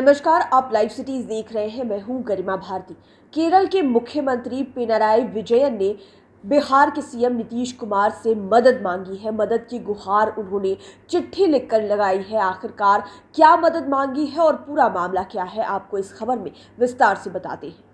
नमस्कार आप live cities देख रहे हैं मैं हूं गरिमा भारती केरल के मुख्यमंत्री पिनराई विजयन ने बिहार के सीएम नीतीश कुमार से मदद मांगी है मदद की गुहार उन्होंने चिट्ठी लिखकर लगाई है आखिरकार क्या मदद मांगी है और पूरा मामला क्या है आपको इस खबर में विस्तार से बताते हैं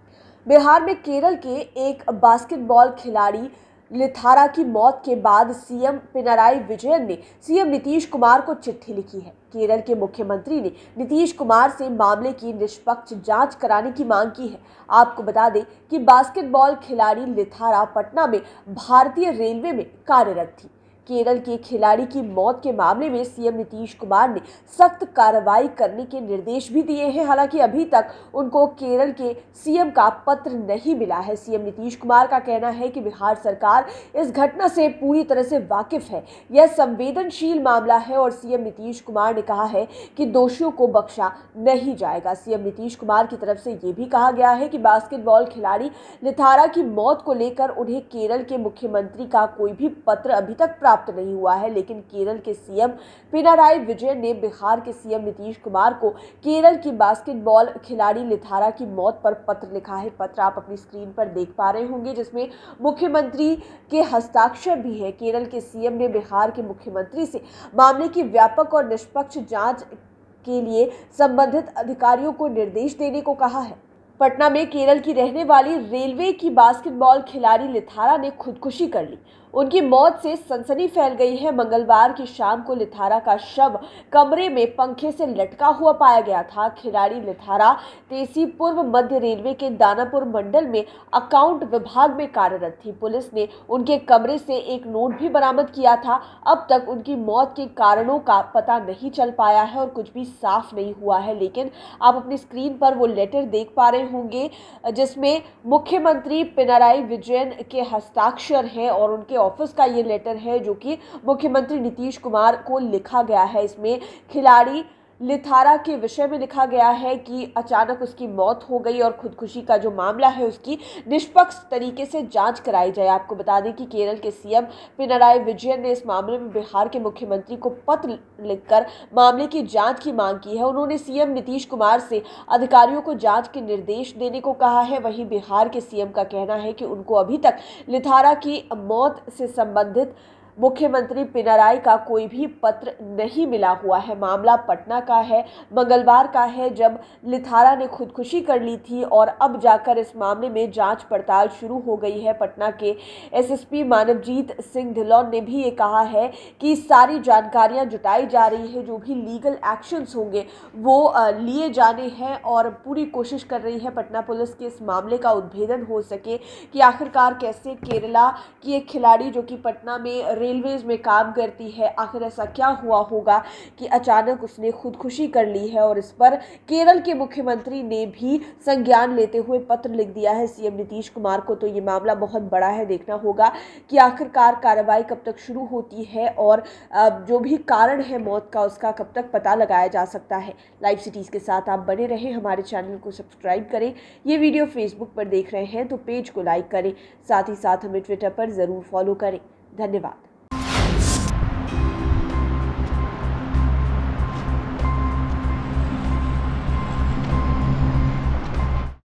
बिहार में केरल के एक बास्केटबॉल खिलाड़ी लिथारा की मौत के बाद सीएम पिनाराई विजयन ने सीएम नीतीश कुमार को चिट्ठी लिखी है केरल के मुख्यमंत्री ने नीतीश कुमार से मामले की निष्पक्ष जांच कराने की मांग की है आपको बता दें कि बास्केटबॉल खिलाड़ी लिथारा पटना में भारतीय रेलवे में कार्यरत थी केरल के खिलाड़ी की मौत के मामले में सीएम नीतीश कुमार ने सख्त कार्रवाई करने के निर्देश भी दिए हैं हालांकि अभी तक उनको केरल के सीएम का पत्र नहीं मिला है सीएम नीतीश कुमार का कहना है कि बिहार सरकार इस घटना से पूरी तरह से वाकिफ है यह संवेदनशील मामला है और सीएम नीतीश कुमार ने कहा है कि दोषियों को बख्शा नहीं जाएगा सीएम नीतीश कुमार की तरफ से ये भी कहा गया है कि बास्केटबॉल खिलाड़ी निथारा की मौत को लेकर उन्हें केरल के मुख्यमंत्री का कोई भी पत्र अभी तक प्राप्त प्राप्त नहीं हुआ है लेकिन केरल के सीएम पिनाराई विजय ने बिहार के सीएम नीतीश कुमार को केरल की बास्केटबॉल खिलाड़ी लिथारा की मौत पर पत्र लिखा है पत्र आप अपनी स्क्रीन पर देख पा रहे होंगे जिसमें मुख्यमंत्री के हस्ताक्षर भी है केरल के सीएम ने बिहार के मुख्यमंत्री से मामले की व्यापक और निष्पक्ष जाँच के लिए संबंधित अधिकारियों को निर्देश देने को कहा है पटना में केरल की रहने वाली रेलवे की बास्केटबॉल खिलाड़ी लिथारा ने खुदकुशी कर ली उनकी मौत से सनसनी फैल गई है मंगलवार की शाम को लिथारा का शव कमरे में पंखे से लटका हुआ पाया गया था खिलाड़ी लिथारा तेसी पूर्व मध्य रेलवे के दानापुर मंडल में अकाउंट विभाग में कार्यरत थी पुलिस ने उनके कमरे से एक नोट भी बरामद किया था अब तक उनकी मौत के कारणों का पता नहीं चल पाया है और कुछ भी साफ नहीं हुआ है लेकिन आप अपनी स्क्रीन पर वो लेटर देख पा रहे होंगे जिसमें मुख्यमंत्री पिनाराई विजयन के हस्ताक्षर हैं और उनके ऑफिस का ये लेटर है जो कि मुख्यमंत्री नीतीश कुमार को लिखा गया है इसमें खिलाड़ी लिथारा के विषय में लिखा गया है कि अचानक उसकी मौत हो गई और खुदकुशी का जो मामला है उसकी निष्पक्ष तरीके से जांच कराई जाए आपको बता दें कि केरल के सीएम पिनराई विजयन ने इस मामले में बिहार के मुख्यमंत्री को पत्र लिखकर मामले की जांच की मांग की है उन्होंने सीएम नीतीश कुमार से अधिकारियों को जांच के निर्देश देने को कहा है वहीं बिहार के सीएम का कहना है कि उनको अभी तक लिथारा की मौत से संबंधित मुख्यमंत्री पिनराई का कोई भी पत्र नहीं मिला हुआ है मामला पटना का है मंगलवार का है जब लिथारा ने खुदकुशी कर ली थी और अब जाकर इस मामले में जांच पड़ताल शुरू हो गई है पटना के एसएसपी मानवजीत सिंह ढिलौन ने भी ये कहा है कि सारी जानकारियां जुटाई जा रही है जो भी लीगल एक्शंस होंगे वो लिए जाने हैं और पूरी कोशिश कर रही है पटना पुलिस के इस मामले का उद्भेदन हो सके कि आखिरकार कैसे केरला की एक खिलाड़ी जो कि पटना में रेलवेज़ में काम करती है आखिर ऐसा क्या हुआ होगा कि अचानक उसने खुदकुशी कर ली है और इस पर केरल के मुख्यमंत्री ने भी संज्ञान लेते हुए पत्र लिख दिया है सीएम नीतीश कुमार को तो ये मामला बहुत बड़ा है देखना होगा कि आखिरकार कार्रवाई कब तक शुरू होती है और जो भी कारण है मौत का उसका कब तक पता लगाया जा सकता है लाइव सिटीज़ के साथ आप बने रहें हमारे चैनल को सब्सक्राइब करें ये वीडियो फेसबुक पर देख रहे हैं तो पेज को लाइक करें साथ ही साथ हमें ट्विटर पर ज़रूर फॉलो करें धन्यवाद